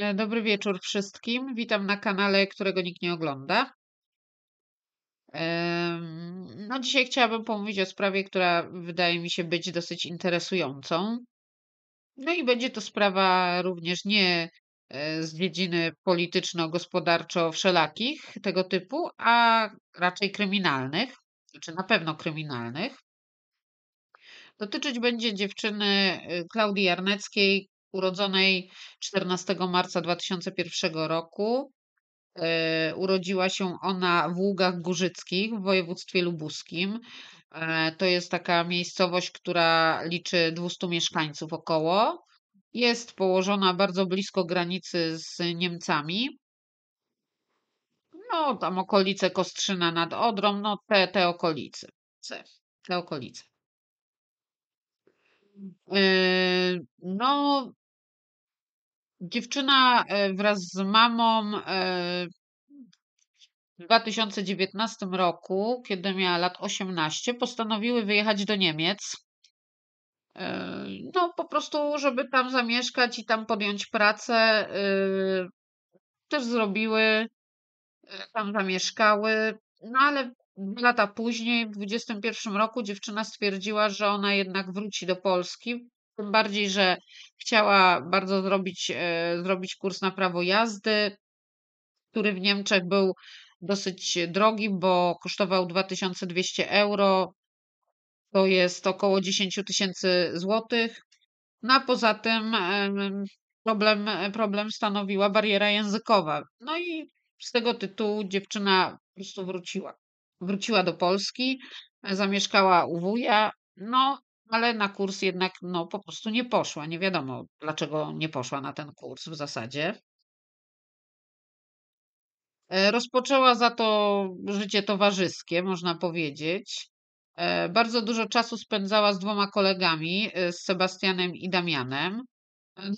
E, dobry wieczór wszystkim. Witam na kanale, którego nikt nie ogląda. No, dzisiaj chciałabym pomówić o sprawie, która wydaje mi się być dosyć interesującą. No i będzie to sprawa również nie e, z dziedziny polityczno-gospodarczo-wszelakich tego typu, a raczej kryminalnych, znaczy na pewno kryminalnych. Dotyczyć będzie dziewczyny e, Klaudii Jarneckiej, urodzonej 14 marca 2001 roku. E, urodziła się ona w Ługach Górzyckich w województwie lubuskim. E, to jest taka miejscowość, która liczy 200 mieszkańców około. Jest położona bardzo blisko granicy z Niemcami. No, tam okolice Kostrzyna nad Odrą, no te, te okolice. Te okolice. E, no, Dziewczyna e, wraz z mamą e, w 2019 roku, kiedy miała lat 18, postanowiły wyjechać do Niemiec. E, no, po prostu, żeby tam zamieszkać i tam podjąć pracę. Też zrobiły, tam zamieszkały. No, ale lata później, w 2021 roku, dziewczyna stwierdziła, że ona jednak wróci do Polski, tym bardziej, że chciała bardzo zrobić, e, zrobić kurs na prawo jazdy, który w Niemczech był dosyć drogi, bo kosztował 2200 euro. To jest około 10 tysięcy złotych. No a poza tym problem, problem stanowiła bariera językowa. No i z tego tytułu dziewczyna po prostu wróciła. Wróciła do Polski, zamieszkała u wuja. No, ale na kurs jednak no, po prostu nie poszła. Nie wiadomo, dlaczego nie poszła na ten kurs w zasadzie. E, rozpoczęła za to życie towarzyskie, można powiedzieć. E, bardzo dużo czasu spędzała z dwoma kolegami, e, z Sebastianem i Damianem.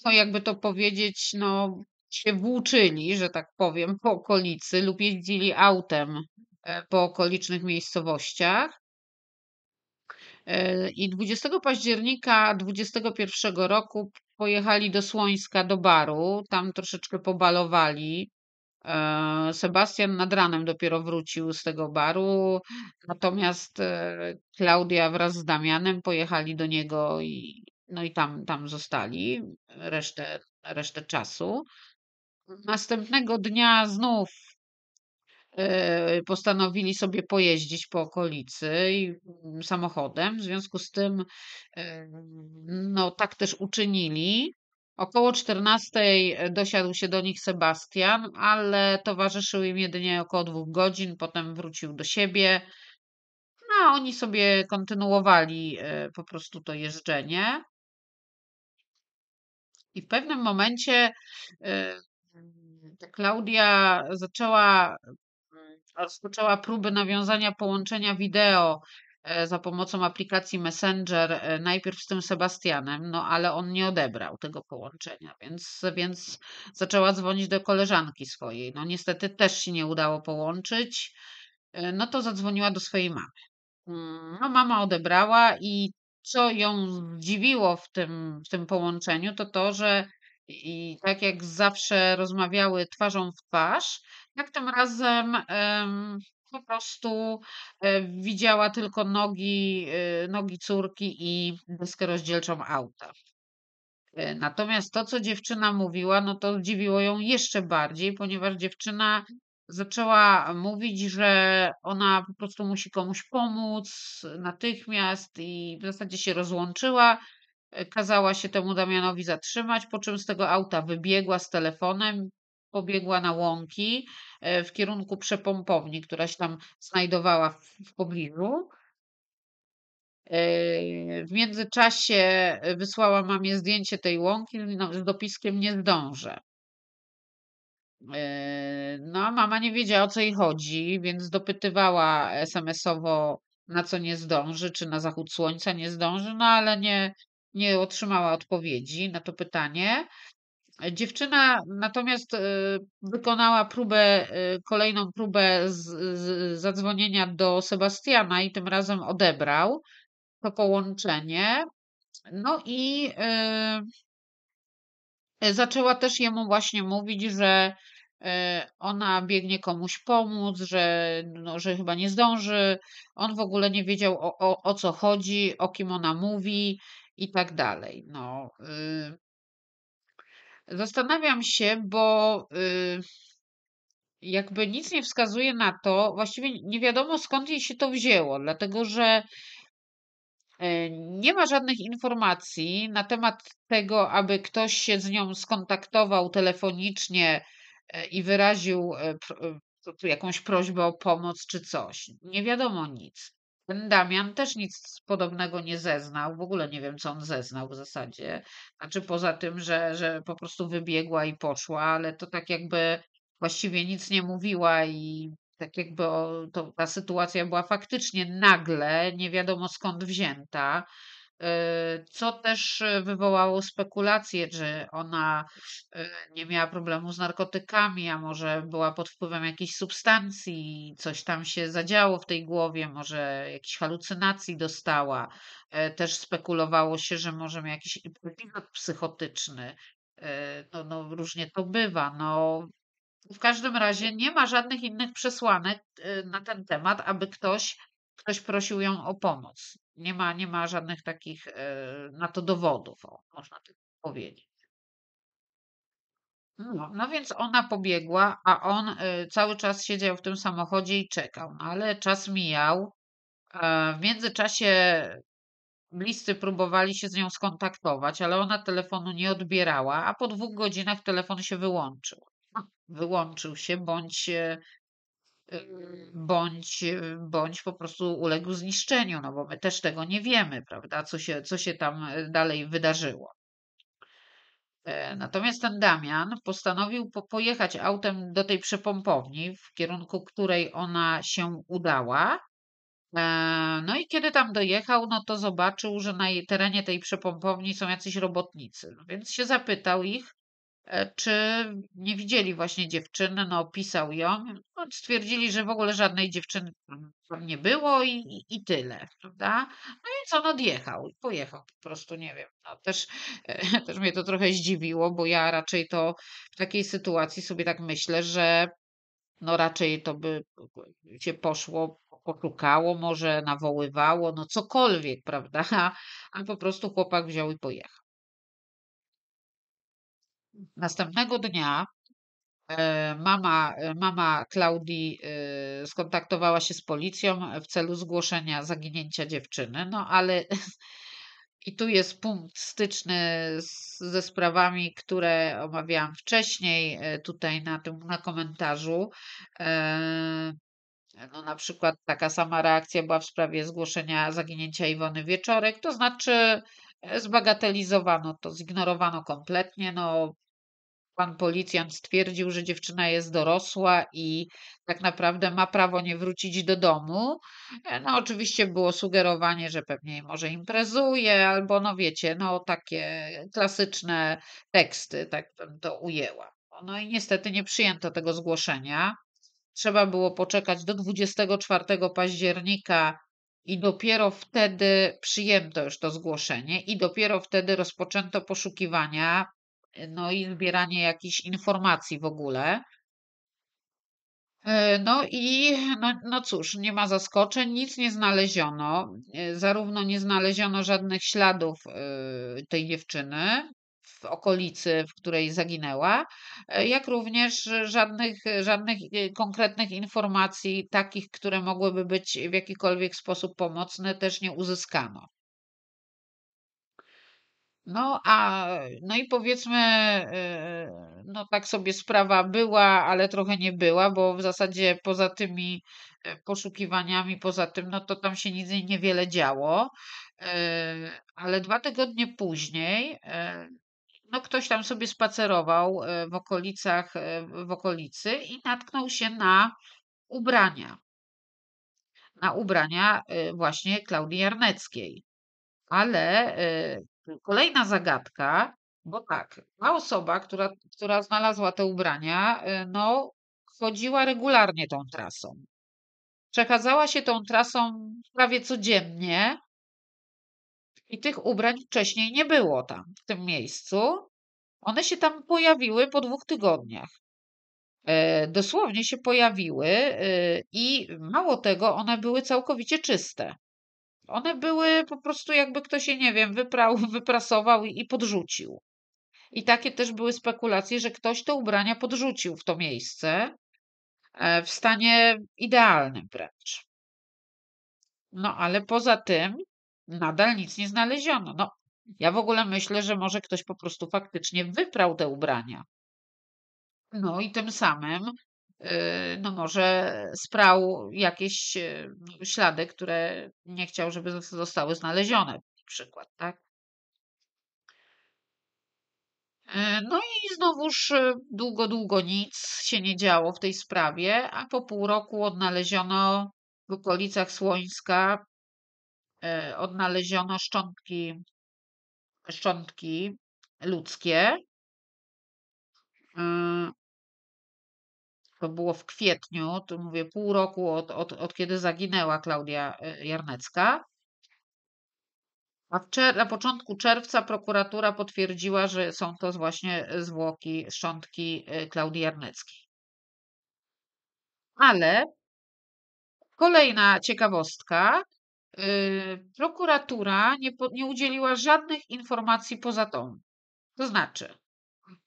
No, jakby to powiedzieć, no, się włóczyli, że tak powiem, po okolicy lub jeździli autem po okolicznych miejscowościach. E, I 20 października 2021 roku pojechali do Słońska do baru, tam troszeczkę pobalowali. E, Sebastian nad ranem dopiero wrócił z tego baru, natomiast e, Klaudia wraz z Damianem pojechali do niego i, no i tam, tam zostali resztę, resztę czasu. Następnego dnia znów E, postanowili sobie pojeździć po okolicy mm, samochodem. W związku z tym, e, no tak też uczynili. Około 14 e, dosiadł się do nich Sebastian, ale towarzyszył im jedynie około dwóch godzin, potem wrócił do siebie. No, a oni sobie kontynuowali po prostu to jeżdżenie. I w pewnym momencie mm, Klaudia zaczęła rozpoczęła próby nawiązania połączenia wideo e, za pomocą aplikacji Messenger, e, najpierw z tym Sebastianem, no ale on nie odebrał tego połączenia, więc, więc zaczęła dzwonić do koleżanki swojej. No niestety też się nie udało połączyć. E, no to zadzwoniła do swojej mamy. Mm, no mama odebrała i co ją zdziwiło w tym, w tym połączeniu, to to, że i tak jak zawsze rozmawiały twarzą w twarz, jak tym razem po prostu e, widziała tylko nogi, e, nogi córki i deskę rozdzielczą auta. E, natomiast to, co dziewczyna mówiła, no to dziwiło ją jeszcze bardziej, ponieważ dziewczyna zaczęła mówić, że ona po prostu musi komuś pomóc natychmiast i w zasadzie się rozłączyła E, kazała się temu Damianowi zatrzymać, po czym z tego auta wybiegła z telefonem, pobiegła na łąki e, w kierunku przepompowni, która się tam znajdowała w, pobliżu. E, w międzyczasie wysłała mamie zdjęcie tej łąki no, z dopiskiem nie zdążę. No, a mama nie wiedziała o co jej chodzi, więc dopytywała SMS-owo na co nie zdąży, czy na zachód słońca nie zdąży, no ale nie, nie otrzymała odpowiedzi na to pytanie. Dziewczyna natomiast y, wykonała próbę, y, kolejną próbę z, z, zadzwonienia do Sebastiana i tym razem odebrał to połączenie. No i y, zaczęła też jemu właśnie mówić, że ona biegnie komuś pomóc, że, no, że chyba nie zdąży. On w ogóle nie wiedział o, o, o co chodzi, o kim ona mówi i tak dalej. No, y, zastanawiam się, bo y, jakby nic nie wskazuje na to, właściwie nie wiadomo skąd jej się to wzięło, dlatego że e, nie ma żadnych informacji na temat tego, aby ktoś się z nią skontaktował telefonicznie e, i wyraził e, jakąś prośbę o pomoc czy coś. Nie wiadomo nic. Ten Damian też nic podobnego nie zeznał. W ogóle nie wiem, co on zeznał w zasadzie. Znaczy, poza tym, że, że po prostu wybiegła i poszła, ale to tak jakby właściwie nic nie mówiła i tak jakby o, to, ta sytuacja była faktycznie nagle, nie wiadomo skąd wzięta. Y, co też y, wywołało spekulacje, czy ona y, nie miała problemu z narkotykami, a może była pod wpływem jakiejś substancji, coś tam się zadziało w tej głowie, może jakieś halucynacji dostała. Też spekulowało się, że może miała jakiś epizod psychotyczny. No, no, różnie to bywa. No, w każdym razie nie ma żadnych innych przesłanek na ten temat, aby ktoś, ktoś prosił ją o pomoc. Nie ma, nie ma żadnych takich e, na to dowodów, o, można tak powiedzieć. No, no więc ona pobiegła, a on e, cały czas siedział w tym samochodzie i czekał, no, ale czas mijał. E, w międzyczasie bliscy próbowali się z nią skontaktować, ale ona telefonu nie odbierała, a po dwóch godzinach telefon się wyłączył. Wyłączył się, bądź Y, bądź, bądź po prostu uległ zniszczeniu, no bo my też tego nie wiemy, prawda, co się, co się tam y, dalej wydarzyło. E, natomiast ten Damian postanowił po, pojechać autem do tej przepompowni, w kierunku której ona się udała. E, no i kiedy tam dojechał, no to zobaczył, że na terenie tej przepompowni są jacyś robotnicy. No więc się zapytał ich, E, czy nie widzieli właśnie dziewczyny, no opisał ją. No, stwierdzili, że w ogóle żadnej dziewczyny tam nie było i, i tyle, prawda? No więc on odjechał, pojechał po prostu, nie wiem. No, też, e, też mnie to trochę zdziwiło, bo ja raczej to w takiej sytuacji sobie tak myślę, że no raczej to by się poszło, poszukało, może nawoływało, no cokolwiek, prawda? A po prostu chłopak wziął i pojechał. Następnego dnia e, mama, e, mama Klaudii e, skontaktowała się z policją w celu zgłoszenia zaginięcia dziewczyny, no ale i tu jest punkt styczny ze sprawami, które omawiałam wcześniej tutaj na tym na komentarzu. No, na przykład taka sama reakcja była w sprawie zgłoszenia zaginięcia Iwony Wieczorek, to znaczy zbagatelizowano to, zignorowano kompletnie. No, pan policjant stwierdził, że dziewczyna jest dorosła i tak naprawdę ma prawo nie wrócić do domu. E, no oczywiście było sugerowanie, że pewnie może imprezuje, albo no wiecie, no takie klasyczne teksty, tak bym to ujęła. No i niestety nie przyjęto tego zgłoszenia. Trzeba było poczekać do 24 października i dopiero wtedy przyjęto już to zgłoszenie i dopiero wtedy rozpoczęto poszukiwania no i zbieranie jakichś informacji w ogóle. E, no i no, no cóż, nie ma zaskoczeń, nic nie znaleziono. E, zarówno nie znaleziono żadnych śladów e, tej dziewczyny w okolicy, w której zaginęła, jak również żadnych, żadnych konkretnych informacji, takich, które mogłyby być w jakikolwiek sposób pomocne, też nie uzyskano. No, a no i powiedzmy, e, no tak sobie sprawa była, ale trochę nie była, bo w zasadzie poza tymi e, poszukiwaniami, poza tym, no to tam się nic niewiele działo. E, ale dwa tygodnie później, no ktoś tam sobie spacerował w okolicach, w okolicy i natknął się na ubrania. Na ubrania właśnie Klaudii Jarneckiej ale Kolejna zagadka, bo tak, ta osoba, która, która znalazła te ubrania, y, no, chodziła regularnie tą trasą. Przekazała się tą trasą prawie codziennie i tych ubrań wcześniej nie było tam, w tym miejscu. One się tam pojawiły po dwóch tygodniach. E, dosłownie się pojawiły y, i mało tego, one były całkowicie czyste. One były po prostu jakby ktoś się nie wiem, wyprał, wyprasował i, i podrzucił. I takie też były spekulacje, że ktoś te ubrania podrzucił w to miejsce e, w stanie idealnym wręcz. No ale poza tym nadal nic nie znaleziono. No, ja w ogóle myślę, że może ktoś po prostu faktycznie wyprał te ubrania. No i tym samym Y, no może sprał jakieś y, ślady, które nie chciał, żeby zostały znalezione, na przykład, tak? Y, no i znowuż długo, długo nic się nie działo w tej sprawie, a po pół roku odnaleziono w okolicach Słońska odnaleziono szczątki, szczątki ludzkie to było w kwietniu, to mówię pół roku od, od, od kiedy zaginęła Klaudia e, Jarnecka. A na początku czerwca prokuratura potwierdziła, że są to właśnie zwłoki, szczątki e, Klaudii Jarneckiej. Ale kolejna ciekawostka. Yy, prokuratura nie, po, nie udzieliła żadnych informacji poza tą. To znaczy,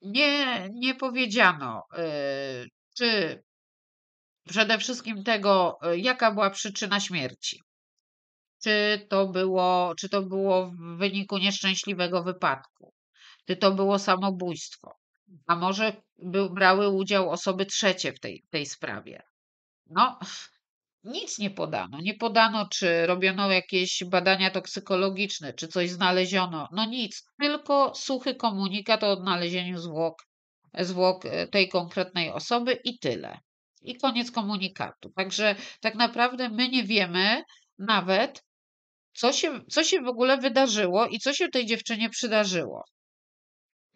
nie, nie powiedziano, yy, czy przede wszystkim tego, e, jaka była przyczyna śmierci. Czy to było, czy to było w wyniku nieszczęśliwego wypadku, czy to było samobójstwo, a może by, brały udział osoby trzecie w tej, tej sprawie. No, nic nie podano. Nie podano, czy robiono jakieś badania toksykologiczne, czy coś znaleziono. No nic, tylko suchy komunikat o odnalezieniu zwłok zwłok e, tej konkretnej osoby i tyle. I koniec komunikatu. Także tak naprawdę my nie wiemy nawet, co się, co się w ogóle wydarzyło i co się tej dziewczynie przydarzyło.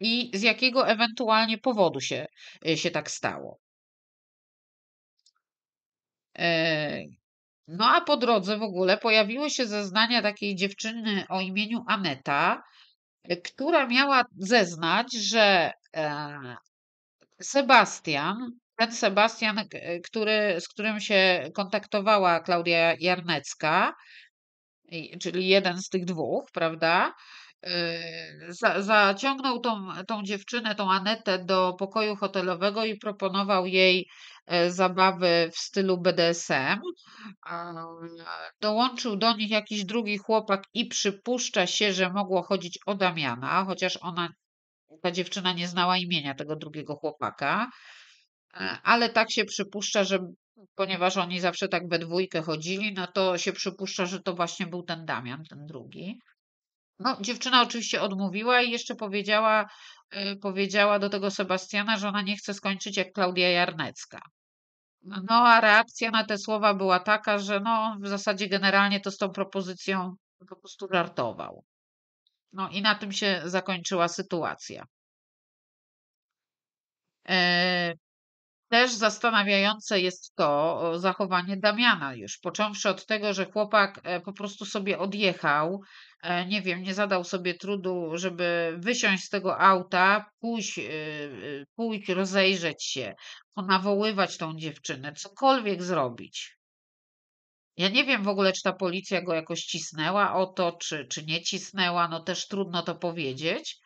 I z jakiego ewentualnie powodu się, e, się tak stało. E, no a po drodze w ogóle pojawiły się zeznania takiej dziewczyny o imieniu Aneta, która miała zeznać, że Sebastian, ten Sebastian, e, który, z którym się kontaktowała Klaudia Jarnecka, czyli jeden z tych dwóch, prawda? Y, za, zaciągnął tą, tą dziewczynę, tą Anetę do pokoju hotelowego i proponował jej e, zabawy w stylu BDSM. Dołączył do nich jakiś drugi chłopak i przypuszcza się, że mogło chodzić o Damiana, chociaż ona ta dziewczyna nie znała imienia tego drugiego chłopaka, e, ale tak się przypuszcza, że ponieważ oni zawsze tak we dwójkę chodzili, no to się przypuszcza, że to właśnie był ten Damian, ten drugi. No, dziewczyna oczywiście odmówiła i jeszcze powiedziała, e, powiedziała do tego Sebastiana, że ona nie chce skończyć jak Klaudia Jarnecka. No, a reakcja na te słowa była taka, że no, w zasadzie generalnie to z tą propozycją po prostu żartował. No i na tym się zakończyła sytuacja. E, też zastanawiające jest to zachowanie Damiana już, począwszy od tego, że chłopak e, po prostu sobie odjechał, e, nie wiem, nie zadał sobie trudu, żeby wysiąść z tego auta, pójść, pójść rozejrzeć się, nawoływać tą dziewczynę, cokolwiek zrobić. Ja nie wiem w ogóle, czy ta policja go jakoś cisnęła o to, czy, czy nie cisnęła, no też trudno to powiedzieć.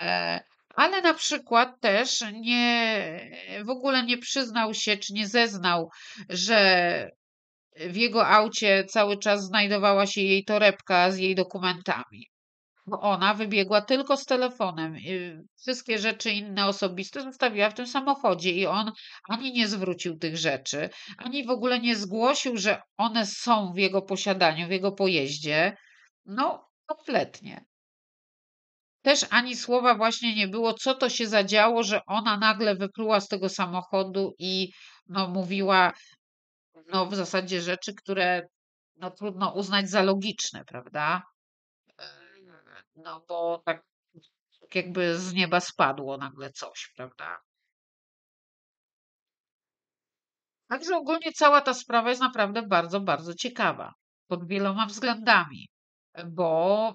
E, ale na przykład też nie, w ogóle nie przyznał się, czy nie zeznał, że w jego aucie cały czas znajdowała się jej torebka z jej dokumentami. Bo ona wybiegła tylko z telefonem. Y, wszystkie rzeczy inne osobiste zostawiła w tym samochodzie i on ani nie zwrócił tych rzeczy, ani w ogóle nie zgłosił, że one są w jego posiadaniu, w jego pojeździe. No, kompletnie. Też ani słowa właśnie nie było, co to się zadziało, że ona nagle wypluła z tego samochodu i no, mówiła no, w zasadzie rzeczy, które no, trudno uznać za logiczne, prawda? no bo tak jakby z nieba spadło nagle coś, prawda? Także ogólnie cała ta sprawa jest naprawdę bardzo, bardzo ciekawa pod wieloma względami, bo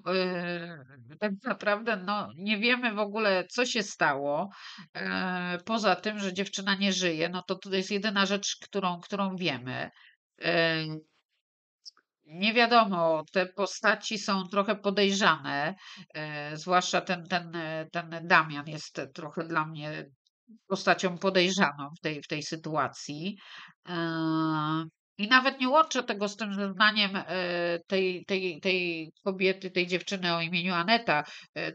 yy, tak naprawdę no, nie wiemy w ogóle, co się stało. Yy, poza tym, że dziewczyna nie żyje, no to to jest jedyna rzecz, którą, którą wiemy. Yy, nie wiadomo, te postaci są trochę podejrzane, e, zwłaszcza ten, ten, e, ten Damian jest trochę dla mnie postacią podejrzaną w tej, w tej sytuacji. E, I nawet nie łączę tego z tym zeznaniem tej, tej, tej kobiety, tej dziewczyny o imieniu Aneta.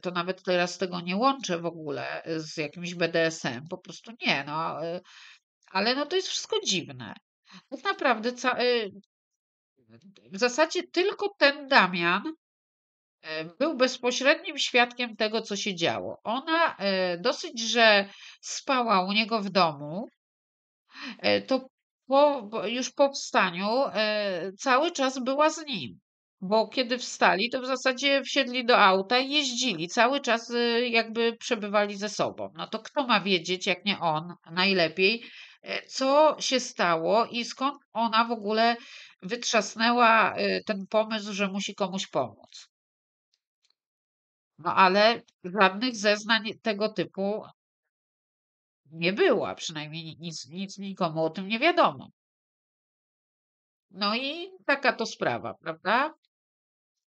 To nawet teraz tego nie łączę w ogóle z jakimś BDSM. Po prostu nie, no. Ale no to jest wszystko dziwne. Tak naprawdę w zasadzie tylko ten Damian e, był bezpośrednim świadkiem tego, co się działo. Ona e, dosyć, że spała u niego w domu, e, to po, już po wstaniu cały czas była z nim. Bo kiedy wstali, to w zasadzie wsiedli do auta i jeździli. Cały czas jakby przebywali ze sobą. No to kto ma wiedzieć, jak nie on najlepiej, E, co się stało i skąd ona w ogóle wytrzasnęła e, ten pomysł, że musi komuś pomóc. No ale żadnych zeznań tego typu nie było, przynajmniej nic, nic nikomu o tym nie wiadomo. No i taka to sprawa, prawda?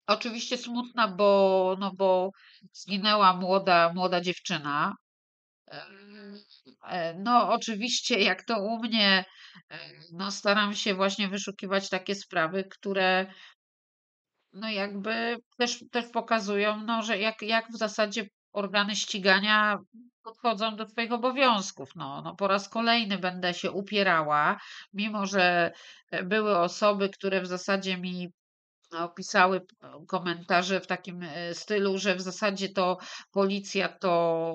Oczywiście smutna, bo, no bo zginęła młoda, młoda dziewczyna, E, no, oczywiście, jak to u mnie, no, staram się właśnie wyszukiwać takie sprawy, które no jakby też, też pokazują, no, że jak, jak w zasadzie organy ścigania podchodzą do swoich obowiązków. No, no po raz kolejny będę się upierała, mimo że e, były osoby, które w zasadzie mi no, opisały e, komentarze w takim stylu, że w zasadzie to policja to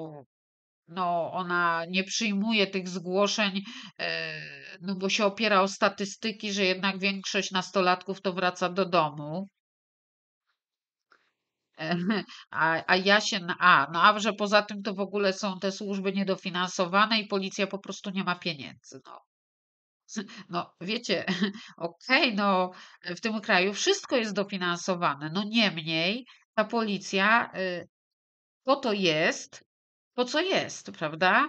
no, ona nie przyjmuje tych zgłoszeń, e, no bo się opiera o statystyki, że jednak większość nastolatków to wraca do domu. E, a, a ja się, a, no a że poza tym to w ogóle są te służby niedofinansowane i policja po prostu nie ma pieniędzy. No, no wiecie, okej, okay, no w tym kraju wszystko jest dofinansowane, no niemniej ta policja y, po to jest, po co jest, prawda?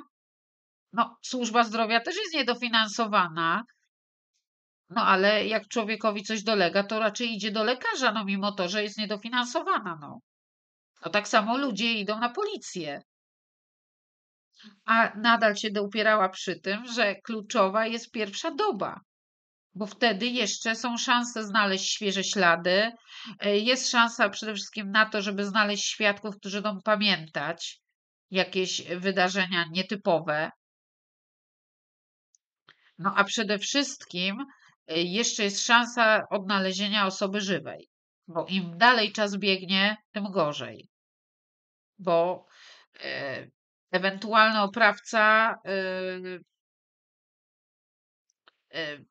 No, służba zdrowia też jest niedofinansowana, no ale jak człowiekowi coś dolega, to raczej idzie do lekarza, no mimo to, że jest niedofinansowana, no. No tak samo ludzie idą na policję. A nadal się upierała przy tym, że kluczowa jest pierwsza doba, bo wtedy jeszcze są szanse znaleźć świeże ślady, e, jest szansa przede wszystkim na to, żeby znaleźć świadków, którzy będą pamiętać, jakieś wydarzenia nietypowe. No a przede wszystkim y, jeszcze jest szansa odnalezienia osoby żywej, bo im dalej czas biegnie, tym gorzej. Bo e, ewentualny oprawca y, y,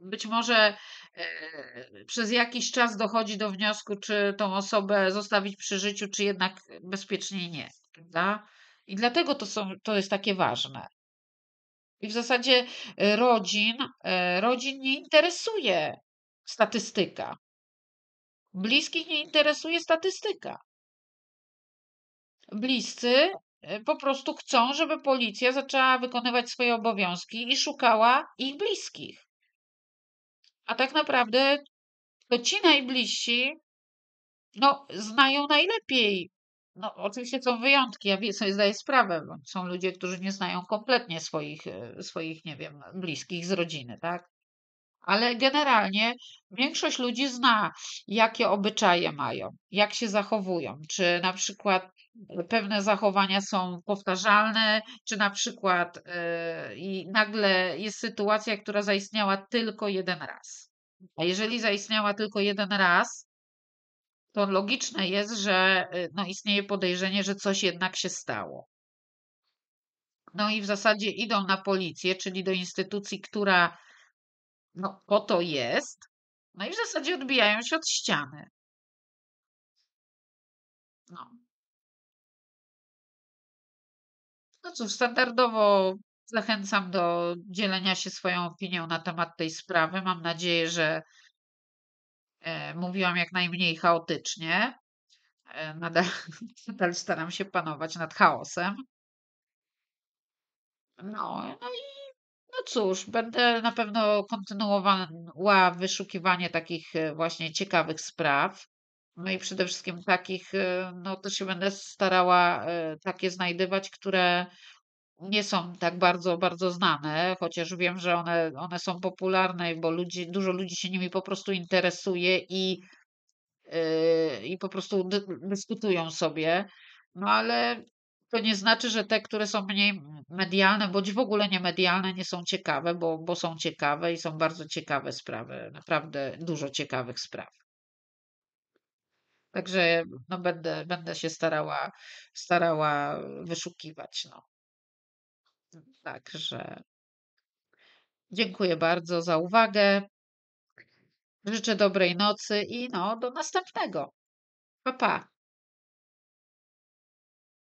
być może e, przez jakiś czas dochodzi do wniosku, czy tą osobę zostawić przy życiu, czy jednak bezpieczniej nie. Prawda? I dlatego to, są, to jest takie ważne. I w zasadzie e, rodzin, e, rodzin nie interesuje statystyka. Bliskich nie interesuje statystyka. Bliscy e, po prostu chcą, żeby policja zaczęła wykonywać swoje obowiązki i szukała ich bliskich. A tak naprawdę to ci najbliżsi no, znają najlepiej no, oczywiście są wyjątki, ja sobie zdaję sprawę. Bo są ludzie, którzy nie znają kompletnie swoich, e, swoich, nie wiem, bliskich z rodziny, tak? Ale generalnie większość ludzi zna, jakie obyczaje mają, jak się zachowują, czy na przykład e, pewne zachowania są powtarzalne, czy na przykład yy, nagle jest sytuacja, która zaistniała tylko jeden raz. A jeżeli zaistniała tylko jeden raz, to logiczne jest, że y, no, istnieje podejrzenie, że coś jednak się stało. No i w zasadzie idą na policję, czyli do instytucji, która no, po to jest, no i w zasadzie odbijają się od ściany. No. No cóż, standardowo zachęcam do dzielenia się swoją opinią na temat tej sprawy. Mam nadzieję, że E, mówiłam jak najmniej chaotycznie. E, nadal, nadal staram się panować nad chaosem. No, no i no cóż, będę na pewno kontynuowała wyszukiwanie takich e, właśnie ciekawych spraw. No i przede wszystkim takich, no to się będę starała takie znajdywać, które nie są tak bardzo, bardzo znane, chociaż wiem, że one, one są popularne, bo ludzi, dużo ludzi się nimi po prostu interesuje i, yy, i po prostu dy, dyskutują sobie. No ale to nie znaczy, że te, które są mniej medialne, bądź w ogóle nie medialne, nie są ciekawe, bo, bo są ciekawe i są bardzo ciekawe sprawy, naprawdę dużo ciekawych spraw. Także no, będę, będę się starała, starała wyszukiwać. No. Także dziękuję bardzo za uwagę. Życzę dobrej nocy i no, do następnego. Pa, pa.